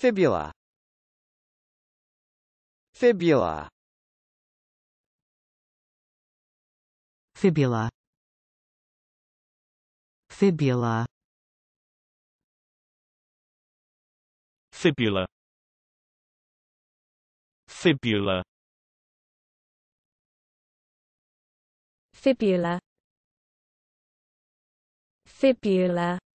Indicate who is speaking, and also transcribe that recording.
Speaker 1: Fibula Fibula Fibula Fibula Fibula Fibula Fibula Fibula